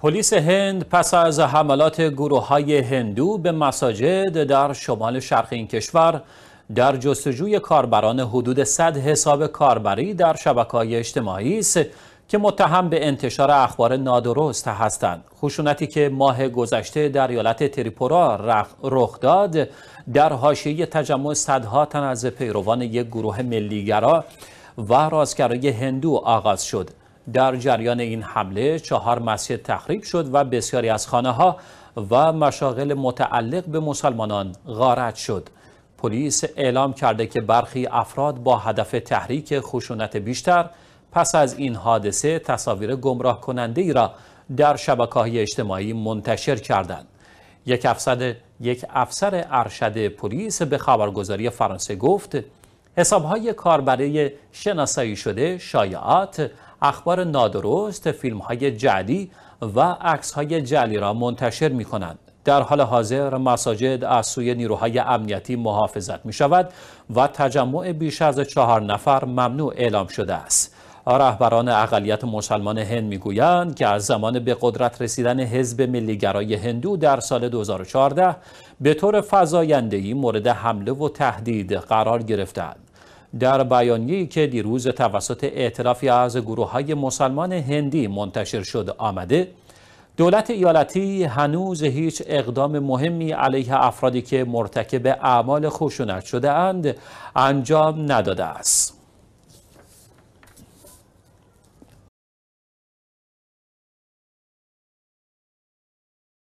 پلیس هند پس از حملات گروه های هندو به مساجد در شمال شرق این کشور در جستجوی کاربران حدود 100 حساب کاربری در شبکه اجتماعی است که متهم به انتشار اخبار نادرست هستند. خشونتی که ماه گذشته در ایالت تریپورا رخ داد در حاشیه تجمع صدها تن از پیروان یک گروه ملیگرا و راستگرای هندو آغاز شد. در جریان این حمله چهار مسجد تخریب شد و بسیاری از خانه ها و مشاغل متعلق به مسلمانان غارت شد. پلیس اعلام کرده که برخی افراد با هدف تحریک خشونت بیشتر پس از این حادثه تصاویر گمراه کننده ای را در شبکه های اجتماعی منتشر کردند. یک افسر یک افسر ارشد پلیس به خبرگزاری فرانسه گفت حسابهای کاربری شناسایی شده شایعات اخبار نادرست، فیلم های جعلی و عکس های جعلی را منتشر می کنند. در حال حاضر مساجد از سوی نیروهای امنیتی محافظت می شود و تجمع بیش از چهار نفر ممنوع اعلام شده است. رهبران اقلیت مسلمان هند میگویند که از زمان به قدرت رسیدن حزب ملیگرای هندو در سال 2014 به طور فزاینده‌ای مورد حمله و تهدید قرار گرفتند. در بیانیه‌ای که دیروز توسط اعترافی از گروه های مسلمان هندی منتشر شد آمده دولت ایالتی هنوز هیچ اقدام مهمی علیه افرادی که مرتکب اعمال خشونت شده اند انجام نداده است.